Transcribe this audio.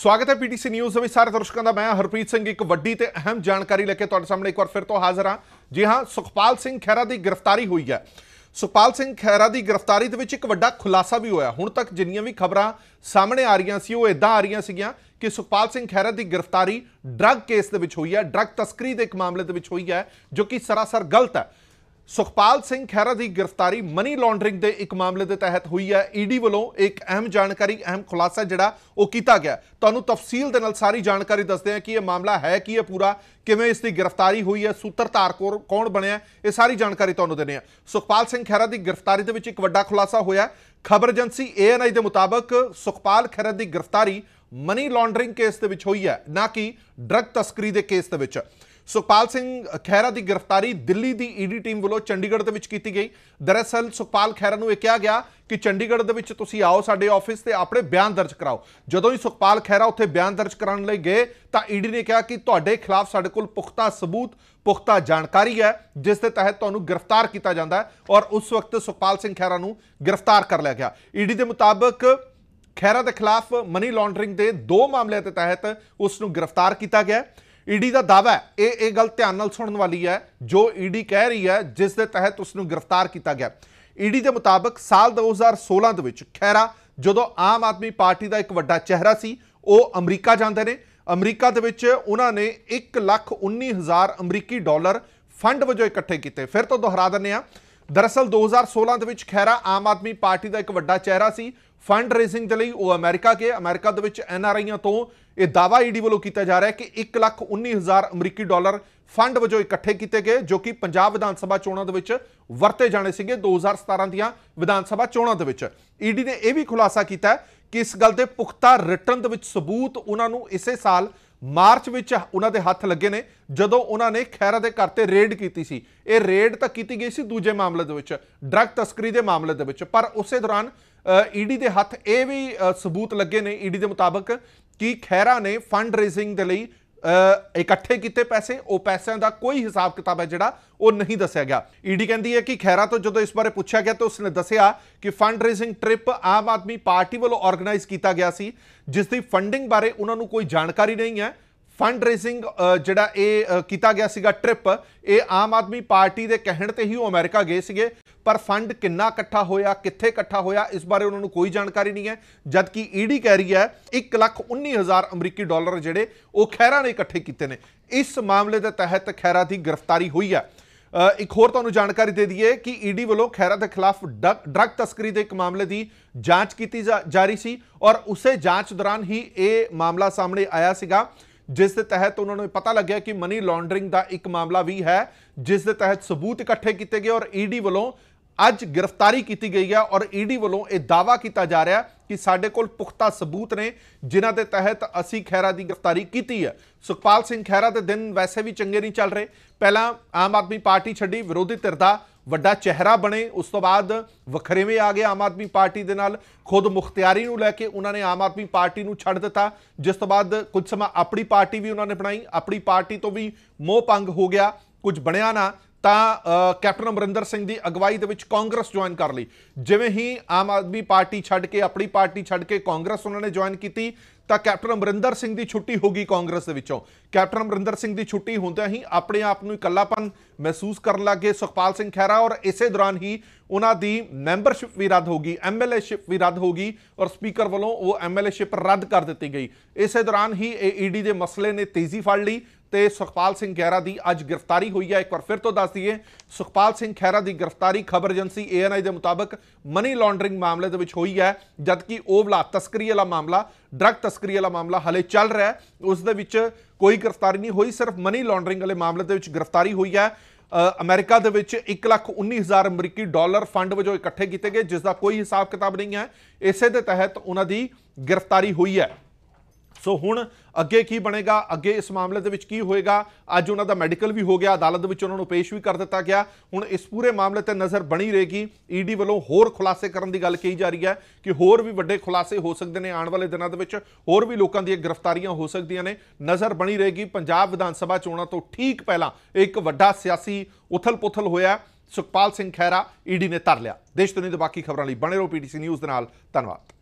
ਸਵਾਗਤ ਹੈ PTC news ਵਿੱਚ ਸਾਰੇ ਦਰਸ਼ਕਾਂ ਦਾ ਮੈਂ ਹਰਪ੍ਰੀਤ ਸਿੰਘ ਇੱਕ ਵੱਡੀ ਤੇ ਅਹਿਮ ਜਾਣਕਾਰੀ ਲੈ ਕੇ ਤੁਹਾਡੇ ਸਾਹਮਣੇ ਇੱਕ ਵਾਰ ਫਿਰ ਤੋਂ ਹਾਜ਼ਰ ਹਾਂ ਜੀ ਹਾਂ ਸੁਖਪਾਲ ਸਿੰਘ ਖੈਰਾ ਦੀ ਗ੍ਰਿਫਤਾਰੀ ਹੋਈ ਹੈ ਸੁਖਪਾਲ ਸਿੰਘ ਖੈਰਾ ਦੀ ਗ੍ਰਿਫਤਾਰੀ ਦੇ ਵਿੱਚ ਇੱਕ ਵੱਡਾ ਖੁਲਾਸਾ ਵੀ ਹੋਇਆ ਹੁਣ ਤੱਕ ਜਿੰਨੀਆਂ ਵੀ ਖਬਰਾਂ ਸਾਹਮਣੇ ਆ ਰਹੀਆਂ ਸੀ ਉਹ ਇਦਾਂ ਆ ਰਹੀਆਂ ਸੀਗੀਆਂ ਕਿ ਸੁਖਪਾਲ ਸਿੰਘ ਖੈਰਾ ਦੀ ਗ੍ਰਿਫਤਾਰੀ ਡਰੱਗ ਕੇਸ ਦੇ ਵਿੱਚ ਹੋਈ ਹੈ ਡਰੱਗ ਤਸਕਰੀ ਦੇ ਇੱਕ ਮਾਮਲੇ ਦੇ ਵਿੱਚ ਹੋਈ ਹੈ ਜੋ ਕਿ ਸਰਾਸਰ ਗਲਤ ਹੈ ਸੁਖਪਾਲ ਸਿੰਘ ਖਹਿਰਾ ਦੀ ਗ੍ਰਿਫਤਾਰੀ ਮਨੀ ਲਾਂਡਰਿੰਗ ਦੇ ਇੱਕ ਮਾਮਲੇ ਦੇ ਤਹਿਤ ਹੋਈ ਹੈ ਈਡੀ ਵੱਲੋਂ ਇੱਕ ਅਹਿਮ ਜਾਣਕਾਰੀ ਅਹਿਮ ਖੁਲਾਸਾ ਜਿਹੜਾ ਉਹ ਕੀਤਾ ਗਿਆ ਤੁਹਾਨੂੰ ਤਫਸੀਲ ਦੇ ਨਾਲ ਸਾਰੀ ਜਾਣਕਾਰੀ ਦੱਸਦੇ ਹਾਂ ਕਿ ਇਹ ਮਾਮਲਾ ਹੈ ਕੀ ਇਹ ਪੂਰਾ ਕਿਵੇਂ ਇਸ ਦੀ ਗ੍ਰਿਫਤਾਰੀ ਹੋਈ ਹੈ ਸੂਤਰਧਾਰ ਕੌਣ ਬਣਿਆ ਇਹ ਸਾਰੀ ਜਾਣਕਾਰੀ ਤੁਹਾਨੂੰ ਦਿੰਦੇ ਹਾਂ ਸੁਖਪਾਲ ਸਿੰਘ ਖਹਿਰਾ ਦੀ ਗ੍ਰਿਫਤਾਰੀ ਦੇ ਵਿੱਚ ਇੱਕ ਵੱਡਾ ਖੁਲਾਸਾ ਹੋਇਆ ਖਬਰ ਏਜੰਸੀ ਏਐਨਆਈ ਦੇ ਮੁਤਾਬਕ ਸੁਖਪਾਲ ਖਹਿਰਾ ਦੀ ਗ੍ਰਿਫਤਾਰੀ ਮਨੀ ਲਾਂਡਰਿੰਗ ਕੇਸ ਦੇ ਵਿੱਚ ਹੋਈ ਹੈ ਨਾ ਕਿ ਡਰੱਗ ਤਸਕਰੀ ਦੇ ਕੇਸ ਦੇ ਵਿੱਚ ਸੁਖਪਾਲ ਸਿੰਘ ਖਹਿਰਾ ਦੀ ਗ੍ਰਿਫਤਾਰੀ ਦਿੱਲੀ ਦੀ ਈਡੀ ਟੀਮ ਵੱਲੋਂ ਚੰਡੀਗੜ੍ਹ ਦੇ ਵਿੱਚ ਕੀਤੀ ਗਈ ਦਰਅਸਲ ਸੁਖਪਾਲ ਖਹਿਰਾ ਨੂੰ ਇਹ ਕਿਹਾ ਗਿਆ ਕਿ ਚੰਡੀਗੜ੍ਹ ਦੇ ਵਿੱਚ ਤੁਸੀਂ ਆਓ ਸਾਡੇ ਆਫਿਸ ਤੇ ਆਪਣੇ ਬਿਆਨ ਦਰਜ ਕਰਾਓ ਜਦੋਂ ਹੀ ਸੁਖਪਾਲ ਖਹਿਰਾ ਉੱਥੇ ਬਿਆਨ ਦਰਜ ਕਰਾਉਣ ਲਈ ਗਏ ਤਾਂ ਈਡੀ ਨੇ ਕਿਹਾ ਕਿ ਤੁਹਾਡੇ ਖਿਲਾਫ ਸਾਡੇ ਕੋਲ ਪੁਖਤਾ ਸਬੂਤ ਪੁਖਤਾ ਜਾਣਕਾਰੀ ਹੈ ਜਿਸ ਦੇ ਤਹਿਤ ਤੁਹਾਨੂੰ ਗ੍ਰਿਫਤਾਰ ਕੀਤਾ ਜਾਂਦਾ ਹੈ ਔਰ ਉਸ ਵਕਤ ਸੁਖਪਾਲ ਸਿੰਘ ਖਹਿਰਾ ਨੂੰ ਗ੍ਰਿਫਤਾਰ ਕਰ ਲਿਆ ਗਿਆ ਈਡੀ ਦੇ ਮੁਤਾਬਕ ਖਹਿਰਾ ਦੇ ਖਿਲਾਫ ਮਨੀ ਲਾਂਡਰਿੰਗ ਦੇ ਦੋ ਮਾਮਲਿਆਂ ਦੇ ਤਹਿਤ ਉਸ ਨੂੰ ਗ੍ਰਿਫਤਾਰ ਕੀਤਾ ਗਿਆ ਹੈ ਈਡੀ ਦਾ ਦਾਵਾ ਹੈ ਇਹ ਇਹ ਗੱਲ ਧਿਆਨ ਨਾਲ ਸੁਣਨ ਵਾਲੀ ਹੈ ਜੋ ਈਡੀ ਕਹਿ ਰਹੀ ਹੈ ਜਿਸ ਦੇ ਤਹਿਤ ਉਸ ਨੂੰ ਗ੍ਰਿਫਤਾਰ ਕੀਤਾ ਗਿਆ ਈਡੀ ਦੇ ਮੁਤਾਬਕ ਸਾਲ 2016 ਦੇ ਵਿੱਚ ਖੈਰਾ ਜਦੋਂ ਆਮ ਆਦਮੀ ਪਾਰਟੀ ਦਾ ਇੱਕ ਵੱਡਾ ਚਿਹਰਾ ਸੀ ਉਹ ਅਮਰੀਕਾ ਜਾਂਦੇ ਨੇ ਅਮਰੀਕਾ ਦੇ ਵਿੱਚ ਉਹਨਾਂ ਨੇ 119000 ਅਮਰੀਕੀ ਡਾਲਰ ਫੰਡ ਵਜੋਂ ਇਕੱਠੇ ਕੀਤੇ ਫਿਰ ਤੋਂ ਦੁਹਰਾ ਦਿੰਨੇ ਆ ਦਰਅਸਲ 2016 ਦੇ ਵਿੱਚ ਖੈਰਾ ਆਮ ਆਦਮੀ ਪਾਰਟੀ ਦਾ ਇੱਕ ਵੱਡਾ ਚਿਹਰਾ ਸੀ ਫੰਡ ਰੇਸਿੰਗ ਦੇ ਲਈ ਉਹ ਅਮਰੀਕਾ ਕੇ ਅਮਰੀਕਾ ਦੇ ਵਿੱਚ ਐਨ ਆਰ ਆਈਆਂ ਤੋਂ ਇਹ ਦਾਵਾ ਈਡੀ ਵੱਲੋਂ ਕੀਤਾ ਜਾ ਰਿਹਾ ਹੈ ਕਿ 119000 ਅਮਰੀਕੀ ਡਾਲਰ ਫੰਡ ਵਜੋਂ ਇਕੱਠੇ ਕੀਤੇ ਗਏ ਜੋ ਕਿ ਪੰਜਾਬ ਵਿਧਾਨ ਸਭਾ ਚੋਣਾਂ ਦੇ ਵਿੱਚ ਵਰਤੇ ਜਾਣੇ ਸੀਗੇ 2017 ਦੀਆਂ ਵਿਧਾਨ ਸਭਾ ਚੋਣਾਂ ਦੇ ਵਿੱਚ ਈਡੀ ਨੇ ਇਹ ਵੀ ਖੁਲਾਸਾ ਕੀਤਾ ਹੈ ਕਿ ਇਸ ਗੱਲ ਦੇ ਪੁਖਤਾ ਰਿਟਰਨ ਦੇ ਵਿੱਚ ਸਬੂਤ ਉਹਨਾਂ ਨੂੰ ਇਸੇ ਸਾਲ ਮਾਰਚ ਵਿੱਚ ਉਹਨਾਂ ਦੇ ਹੱਥ ਲੱਗੇ ਨੇ ਜਦੋਂ ਉਹਨਾਂ ਨੇ ਖੈਰਾ ਦੇ ਘਰ ਤੇ ਰੇਡ ਕੀਤੀ ਸੀ ਇਹ ਰੇਡ ਤਾਂ ਕੀਤੀ ਗਈ ਸੀ ਦੂਜੇ ਮਾਮਲੇ ਦੇ ਵਿੱਚ ਡਰੱਗ ਤਸਕਰੀ ਦੇ ਮਾਮਲੇ ਦੇ ਵਿੱਚ ਪਰ ਉਸੇ ਦੌਰਾਨ ਈਡੀ ਦੇ ਹੱਥ ਇਹ ਵੀ ਸਬੂਤ ਲੱਗੇ ਨੇ ਈਡੀ ਦੇ ਮੁਤਾਬਕ ਕਿ ਖੈਰਾ ਨੇ ਫੰਡ ਰੇਜ਼ਿੰਗ ਦੇ ਲਈ ਇਕੱਠੇ ਕੀਤੇ ਪੈਸੇ ਉਹ ਪੈਸਿਆਂ ਦਾ ਕੋਈ ਹਿਸਾਬ ਕਿਤਾਬ ਹੈ ਜਿਹੜਾ ਉਹ ਨਹੀਂ ਦੱਸਿਆ ਗਿਆ ਈਡੀ ਕਹਿੰਦੀ ਹੈ ਕਿ ਖੈਰਾ ਤੋਂ ਜਦੋਂ ਇਸ ਬਾਰੇ ਪੁੱਛਿਆ ਗਿਆ ਤਾਂ ਉਸਨੇ ਦੱਸਿਆ ਕਿ fund raising trip Aam Aadmi Party ਵੱਲੋਂ ਆਰਗੇਨਾਈਜ਼ ਕੀਤਾ ਗਿਆ ਸੀ ਜਿਸ ਦੀ ਫੰਡਿੰਗ ਬਾਰੇ ਉਹਨਾਂ ਨੂੰ ਕੋਈ ਜਾਣਕਾਰੀ ਨਹੀਂ ਹੈ ਫੰਡ ਰੇਜ਼ਿੰਗ ਜਿਹੜਾ ਇਹ ਕੀਤਾ ਗਿਆ ਸੀਗਾ ਟ੍ਰਿਪ ਇਹ ਆਮ ਆਦਮੀ ਪਾਰਟੀ ਦੇ ਕਹਿਣ ਤੇ ਹੀ ਉਹ ਅਮਰੀਕਾ ਗਏ ਸੀਗੇ ਪਰ ਫੰਡ ਕਿੰਨਾ ਇਕੱਠਾ ਹੋਇਆ ਕਿੱਥੇ ਇਕੱਠਾ ਹੋਇਆ ਇਸ ਬਾਰੇ ਉਹਨਾਂ ਨੂੰ ਕੋਈ ਜਾਣਕਾਰੀ ਨਹੀਂ ਹੈ ਜਦਕਿ ਈਡੀ e ਕਹਿ ਰਹੀ ਹੈ 119000 ਅਮਰੀਕੀ ਡਾਲਰ ਜਿਹੜੇ ਉਹ ਖੈਰਾ ਨੇ ਇਕੱਠੇ ਕੀਤੇ ਨੇ ਇਸ ਮਾਮਲੇ ਦੇ ਤਹਿਤ ਖੈਰਾ ਦੀ ਗ੍ਰਿਫਤਾਰੀ ਹੋਈ ਹੈ ਇੱਕ ਹੋਰ ਤੁਹਾਨੂੰ ਜਾਣਕਾਰੀ ਦੇ ਦਈਏ ਕਿ ਈਡੀ e ਵੱਲੋਂ ਖੈਰਾ ਦੇ ਖਿਲਾਫ ਡਰੱਗ ਤਸਕਰੀ ਦੇ ਇੱਕ ਮਾਮਲੇ ਦੀ ਜਾਂਚ ਕੀਤੀ ਜਾ ਰਹੀ ਸੀ ਔਰ ਉਸੇ ਜਾਂਚ ਦੌਰਾਨ ਹੀ ਇਹ ਮਾਮਲਾ ਸਾਹਮਣੇ ਆਇਆ ਸੀਗਾ ਜਿਸ ਦੇ ਤਹਿਤ ਉਹਨਾਂ ਨੂੰ ਪਤਾ ਲੱਗਿਆ ਕਿ ਮਨੀ ਲਾਂਡਰਿੰਗ ਦਾ ਇੱਕ ਮਾਮਲਾ ਵੀ ਹੈ ਜਿਸ ਦੇ ਤਹਿਤ ਸਬੂਤ ਇਕੱਠੇ ਕੀਤੇ ਗਏ ਔਰ ਈਡੀ e ਵੱਲੋਂ ਅੱਜ ਗ੍ਰਿਫਤਾਰੀ ਕੀਤੀ ਗਈ ਹੈ ਔਰ ਈਡੀ e ਵੱਲੋਂ ਇਹ ਦਾਵਾ ਕੀਤਾ ਜਾ ਰਿਹਾ ਕਿ ਸਾਡੇ ਕੋਲ ਪੁਖਤਾ ਸਬੂਤ ਨੇ ਜਿਨ੍ਹਾਂ ਦੇ ਤਹਿਤ ਅਸੀਂ ਖੈਰਾ ਦੀ ਗ੍ਰਿਫਤਾਰੀ ਕੀਤੀ ਹੈ ਸੁਖਪਾਲ ਸਿੰਘ ਖੈਰਾ ਦੇ ਦਿਨ ਵੈਸੇ ਵੀ ਚੰਗੇ ਨਹੀਂ ਚੱਲ ਰਹੇ ਪਹਿਲਾਂ ਆਮ ਆਦਮੀ ਪਾਰਟੀ ਛੱਡੀ ਵਿਰੋਧੀ ਧਿਰ ਦਾ ਵੱਡਾ ਚਿਹਰਾ ਬਣੇ ਉਸ ਤੋਂ ਬਾਅਦ ਵਖਰੇਵੇਂ ਆ ਗਏ ਆਮ ਆਦਮੀ ਪਾਰਟੀ ਦੇ ਨਾਲ ਖੁਦ ਮੁਖਤਿਆਰੀ ਨੂੰ ਲੈ ਕੇ ਉਹਨਾਂ ਨੇ ਆਮ ਆਦਮੀ ਪਾਰਟੀ ਨੂੰ ਛੱਡ ਦਿੱਤਾ ਜਿਸ ਤੋਂ ਬਾਅਦ ਕੁਝ ਸਮਾਂ ਆਪਣੀ ਪਾਰਟੀ ਵੀ ਉਹਨਾਂ ਨੇ ਬਣਾਈ ਆਪਣੀ ਪਾਰਟੀ ਤੋਂ ਵੀ ਮੋਹ ਪੰਗ ਹੋ ਗਿਆ ਕੁਝ ਬਣਿਆ ਨਾ ਤਾਂ ਕੈਪਟਨ ਅਮਰਿੰਦਰ ਸਿੰਘ ਦੀ ਅਗਵਾਈ ਦੇ ਵਿੱਚ ਕਾਂਗਰਸ ਜੁਆਇਨ ਕਰ ਲਈ ਜਿਵੇਂ ਹੀ ਆਮ ਆਦਮੀ ਪਾਰਟੀ ਛੱਡ ਕੇ ਆਪਣੀ ਪਾਰਟੀ ਛੱਡ ਕੇ ਕਾਂਗਰਸ ਉਹਨਾਂ ਨੇ ਜੁਆਇਨ ਕੀਤੀ ਤਾਂ ਕੈਪਟਨ ਅਮਰਿੰਦਰ ਸਿੰਘ ਦੀ ਛੁੱਟੀ ਹੋ ਗਈ ਕਾਂਗਰਸ ਦੇ ਵਿੱਚੋਂ ਕੈਪਟਨ ਅਮਰਿੰਦਰ ਸਿੰਘ ਦੀ ਛੁੱਟੀ ਹੁੰਦਿਆਂ ਹੀ ਆਪਣੇ ਆਪ ਨੂੰ ਇਕੱਲਾਪਨ ਮਹਿਸੂਸ ਕਰਨ ਲੱਗੇ ਸੁਖਪਾਲ ਸਿੰਘ ਖਹਿਰਾ ਔਰ ਇਸੇ ਦੌਰਾਨ ਹੀ ਉਹਨਾਂ ਦੀ ਮੈਂਬਰਸ਼ਿਪ ਵੀ ਰੱਦ ਹੋ ਗਈ ਐਮਐਲਏਸ਼ਿਪ ਵੀ ਰੱਦ ਹੋ ਗਈ ਔਰ ਸਪੀਕਰ ਵੱਲੋਂ ਉਹ ਐਮਐਲਏਸ਼ਿਪ ਰੱਦ ਕਰ ਦਿੱਤੀ ਗਈ ਇਸੇ ਦੌਰਾਨ ਹੀ ਏਈਡੀ e ਦੇ ਮਸਲੇ ਨੇ ਤੇਜ਼ੀ ਫੜ ਲਈ ਤੇ ਸੁਖਪਾਲ ਸਿੰਘ ਖਹਿਰਾ ਦੀ ਅੱਜ ਗ੍ਰਿਫਤਾਰੀ ਹੋਈ ਹੈ ਇੱਕ ਵਾਰ ਫਿਰ ਤੋਂ ਦੱਸ ਦਈਏ ਸੁਖਪਾਲ ਸਿੰਘ ਖਹਿਰਾ ਦੀ ਗ੍ਰਿਫਤਾਰੀ ਖਬਰ ਏਜੰਸੀ ਏਐਨਆਈ ਦੇ ਮੁਤਾਬਕ ਮਨੀ ਲਾਂਡਰਿੰਗ ਮਾਮਲੇ ਦੇ ਵਿੱਚ ਹੋਈ ਹੈ ਜਦਕਿ ਉਹ ਬਲਾ ਤਸਕਰੀ ਵਾਲਾ ਮਾਮਲਾ ਡਰਗ ਤਸਕਰੀ ਵਾਲਾ ਮਾਮਲਾ ਹਲੇ ਚੱਲ ਰਿਹਾ ਹੈ ਉਸ ਦੇ ਵਿੱਚ ਕੋਈ ਗ੍ਰਿਫਤਾਰੀ ਨਹੀਂ ਹੋਈ ਸਿਰਫ ਮਨੀ ਲਾਂਡਰਿੰਗ ਵਾਲੇ ਮਾਮਲੇ ਦੇ ਵਿੱਚ ਗ੍ਰਿਫਤਾਰੀ ਹੋਈ ਹੈ ਅਮਰੀਕਾ ਦੇ ਵਿੱਚ 119000 ਅਮਰੀਕੀ ਡਾਲਰ ਫੰਡ ਵਜੋਂ ਇਕੱਠੇ ਕੀਤੇ ਗਏ ਜਿਸ ਦਾ ਕੋਈ ਹਿਸਾਬ ਕਿਤਾਬ ਨਹੀਂ ਹੈ ਇਸੇ ਦੇ ਤਹਿਤ ਉਹਨਾਂ ਦੀ ਗ੍ਰਿਫਤਾਰੀ ਹੋਈ ਹੈ ਸੋ ਹੁਣ ਅੱਗੇ ਕੀ ਬਣੇਗਾ ਅੱਗੇ ਇਸ ਮਾਮਲੇ ਦੇ ਵਿੱਚ ਕੀ ਹੋਏਗਾ ਅੱਜ ਉਹਨਾਂ ਦਾ ਮੈਡੀਕਲ ਵੀ ਹੋ ਗਿਆ ਅਦਾਲਤ ਦੇ ਵਿੱਚ ਉਹਨਾਂ ਨੂੰ ਪੇਸ਼ ਵੀ ਕਰ ਦਿੱਤਾ ਗਿਆ ਹੁਣ ਇਸ ਪੂਰੇ ਮਾਮਲੇ ਤੇ ਨਜ਼ਰ ਬਣੀ ਰਹੇਗੀ ਈਡੀ ਵੱਲੋਂ ਹੋਰ ਖੁਲਾਸੇ ਕਰਨ ਦੀ ਗੱਲ ਕਹੀ ਜਾ ਰਹੀ ਹੈ ਕਿ ਹੋਰ ਵੀ ਵੱਡੇ ਖੁਲਾਸੇ ਹੋ ਸਕਦੇ ਨੇ ਆਉਣ ਵਾਲੇ ਦਿਨਾਂ ਦੇ ਵਿੱਚ ਹੋਰ ਵੀ ਲੋਕਾਂ ਦੀਆਂ ਗ੍ਰਿਫਤਾਰੀਆਂ ਹੋ ਸਕਦੀਆਂ ਨੇ ਨਜ਼ਰ ਬਣੀ ਰਹੇਗੀ ਪੰਜਾਬ ਵਿਧਾਨ ਸਭਾ ਚੋਣਾਂ ਤੋਂ ਠੀਕ ਪਹਿਲਾਂ ਇੱਕ ਵੱਡਾ ਸਿਆਸੀ ਉਥਲ-ਪੁਥਲ ਹੋਇਆ ਸੁਖਪਾਲ ਸਿੰਘ ਖੈਰਾ ਈਡੀ ਨੇ ਧਰ ਲਿਆ ਦੇਸ਼ ਦੁਨੀਆ ਦੇ ਬਾਕੀ ਖਬਰਾਂ ਲਈ ਬਣੇ ਰਹੋ ਪੀਟੀਸੀ ਨਿਊਜ਼ ਦੇ ਨਾਲ ਧੰਨਵਾਦ